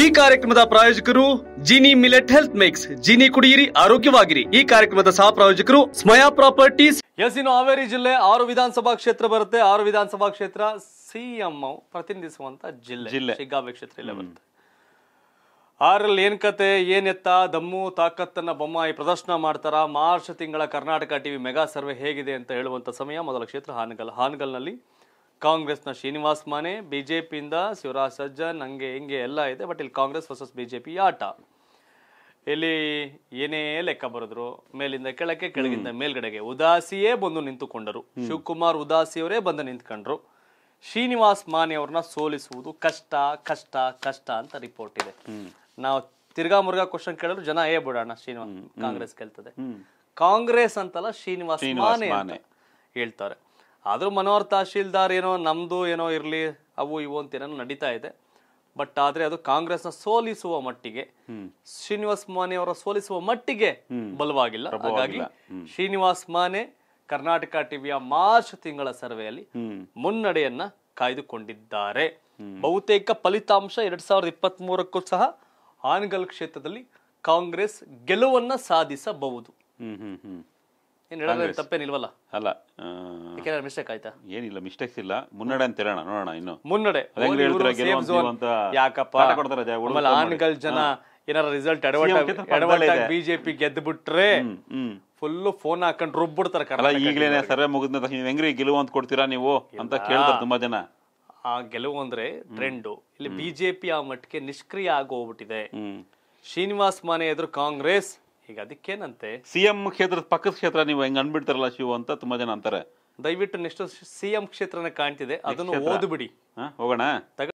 ಈ ಕಾರ್ಯಕ್ರಮದ ಪ್ರಾಯೋಜಕರು Jeeni millet health mix Jeeni ಕುಡಿಯಿರಿ ಆರೋಗ್ಯವಾಗಿರಿ ಈ ಕಾರ್ಯಕ್ರಮದ ಸಹ ಪ್ರಾಯೋಜಕರು ಸ್ಮಯಾ ಪ್ರಾಪರ್ಟೀಸ್ ಎಸ್ ಇನ್ನು ಹಾವೇರಿ ಜಿಲ್ಲೆ ಆರು ವಿಧಾನಸಭಾ ಕ್ಷೇತ್ರ ಬರುತ್ತೆ ಆರು ವಿಧಾನಸಭಾ ಕ್ಷೇತ್ರ ಸಿಎಂ ಪ್ರತಿನಿಧಿಸುವಂತ ಜಿಲ್ಲೆ ಜಿಲ್ಲೆ ಶಿಗ್ಗಾವಿ ಕ್ಷೇತ್ರ ಇಲ್ಲೇ ಬರುತ್ತೆ ಆರಲ್ಲಿ ಏನ್ ಕತೆ ಏನೆತ್ತ ದಮ್ಮು ತಾಕತ್ತನ್ನ ಬೊಮ್ಮಾಯಿ ಪ್ರದರ್ಶನ ಮಾಡ್ತಾರ ಮಾರ್ಚ್ ತಿಂಗಳ ಕರ್ನಾಟಕ ಟಿವಿ ಮೆಗಾ ಸರ್ವೆ ಹೇಗಿದೆ ಅಂತ ಹೇಳುವಂತ ಸಮಯ ಮೊದಲ ಕ್ಷೇತ್ರ ಹಾನಗಲ್ ಹಾನಗಲ್ನಲ್ಲಿ ಕಾಂಗ್ರೆಸ್ನ ಶ್ರೀನಿವಾಸ್ ಮಾನೆ ಬಿಜೆಪಿಯಿಂದ ಶಿವರಾಜ್ ಸಜ್ಜನ್ ಹಂಗೆ ಹಿಂಗೆ ಎಲ್ಲ ಇದೆ ಬಟ್ ಇಲ್ಲಿ ಕಾಂಗ್ರೆಸ್ ವರ್ಸಸ್ ಬಿಜೆಪಿ ಆಟ ಇಲ್ಲಿ ಏನೇ ಲೆಕ್ಕ ಬರೆದ್ರು ಮೇಲಿಂದ ಕೆಳಕ್ಕೆ ಕೆಳಗಿಂದ ಮೇಲ್ಗಡೆಗೆ ಉದಾಸಿಯೇ ಬಂದು ನಿಂತುಕೊಂಡರು ಶಿವಕುಮಾರ್ ಉದಾಸಿಯವರೇ ಬಂದು ನಿಂತ್ಕೊಂಡ್ರು ಶ್ರೀನಿವಾಸ್ ಮಾನೆ ಅವ್ರನ್ನ ಸೋಲಿಸುವುದು ಕಷ್ಟ ಕಷ್ಟ ಕಷ್ಟ ಅಂತ ರಿಪೋರ್ಟ್ ಇದೆ ನಾವು ತಿರ್ಗಾ ಮುರ್ಗಾ ಕ್ವಶನ್ ಕೇಳಿದ್ರು ಜನ ಏ ಬಿಡೋಣ ಶ್ರೀನಿವಾಸ್ ಕಾಂಗ್ರೆಸ್ ಕೇಳ್ತದೆ ಕಾಂಗ್ರೆಸ್ ಅಂತಲ್ಲ ಶ್ರೀನಿವಾಸ್ ಮಾನೆ ಹೇಳ್ತಾರೆ ಆದರೂ ಮನೋಹರ್ ತಹಶೀಲ್ದಾರ್ ಏನೋ ನಮ್ಮದು ಏನೋ ಇರಲಿ ಅವು ಇವು ಅಂತ ಏನೋ ನಡೀತಾ ಇದೆ ಬಟ್ ಆದರೆ ಅದು ಕಾಂಗ್ರೆಸ್ನ ಸೋಲಿಸುವ ಮಟ್ಟಿಗೆ ಶ್ರೀನಿವಾಸ್ ಮಾನೆ ಅವರ ಸೋಲಿಸುವ ಮಟ್ಟಿಗೆ ಬಲವಾಗಿಲ್ಲ ಹಾಗಾಗಿ ಶ್ರೀನಿವಾಸ್ ಮಾನೆ ಕರ್ನಾಟಕ ಟಿವಿಯ ಮಾರ್ಚ್ ತಿಂಗಳ ಸರ್ವೆಯಲ್ಲಿ ಮುನ್ನಡೆಯನ್ನ ಕಾಯ್ದುಕೊಂಡಿದ್ದಾರೆ ಬಹುತೇಕ ಫಲಿತಾಂಶ ಎರಡ್ ಸಾವಿರದ ಇಪ್ಪತ್ತ್ ಮೂರಕ್ಕೂ ಸಹ ಆನ್ಗಲ್ ಕ್ಷೇತ್ರದಲ್ಲಿ ಕಾಂಗ್ರೆಸ್ ಗೆಲುವನ್ನ ಸಾಧಿಸಬಹುದು ಏನು ತಪ್ಪೇನಿಲ್ವಲ್ಲ ಅಲ್ಲ ಮಿಸ್ಟೇಕ್ ಆಯ್ತಾ ಏನಿಲ್ಲ ಮಿಸ್ಟೇಕ್ಸ್ ಇಲ್ಲ ಮುನ್ನಡೆ ಅಂತ ಹೇಳೋಣ ನೋಡೋಣ ಇನ್ನು ಮುನ್ನಡೆ ಯಾಕಪ್ಪ ಕೊಡ್ತಾರೆ ಜನ ಏನಾರ ರಿಸಲ್ಟ್ ಬಿಜೆಪಿ ಗೆದ್ದು ಬಿಟ್ರೆ ಫುಲ್ ಫೋನ್ ಹಾಕೊಂಡು ರುಬ್ಬಿಡ್ತಾರೆ ಕನ್ನಡ ಈಗಲೇ ಸರ್ವೆ ಮುಗಿದ ನೀವು ಹೆಂಗ್ರಿ ಗೆಲುವು ಅಂತ ಕೊಡ್ತೀರಾ ನೀವು ಅಂತ ಕೇಳ್ತಾರೆ ತುಂಬಾ ಜನ ಆ ಗೆಲುವು ಅಂದ್ರೆ ಟ್ರೆಂಡು ಇಲ್ಲಿ ಬಿಜೆಪಿ ಆ ಮಟ್ಟಕ್ಕೆ ನಿಷ್ಕ್ರಿಯ ಆಗೋಗ್ಬಿಟ್ಟಿದೆ ಹೋಗ್ಬಿಟ್ಟಿದೆ ಶ್ರೀನಿವಾಸ್ ಮಾನೆ ಎದುರು ಕಾಂಗ್ರೆಸ್ ಈಗ ಅದಕ್ಕೇನಂತೆ ಸಿಎಂ ಕ್ಷೇತ್ರದ ಪಕ್ಕದ ಕ್ಷೇತ್ರ ನೀವು ಹೆಂಗ್ ಅನ್ಬಿಡ್ತಾರಲ್ಲ ಶಿವ ಅಂತ ತುಂಬಾ ಜನ ಅಂತಾರೆ ದಯವಿಟ್ಟು ನೆಕ್ಸ್ಟ್ ಸಿಎಂ ಕ್ಷೇತ್ರನ ಕಾಣ್ತಿದೆ ಅದನ್ನು ಓದ್ಬಿಡಿ ಹೋಗೋಣ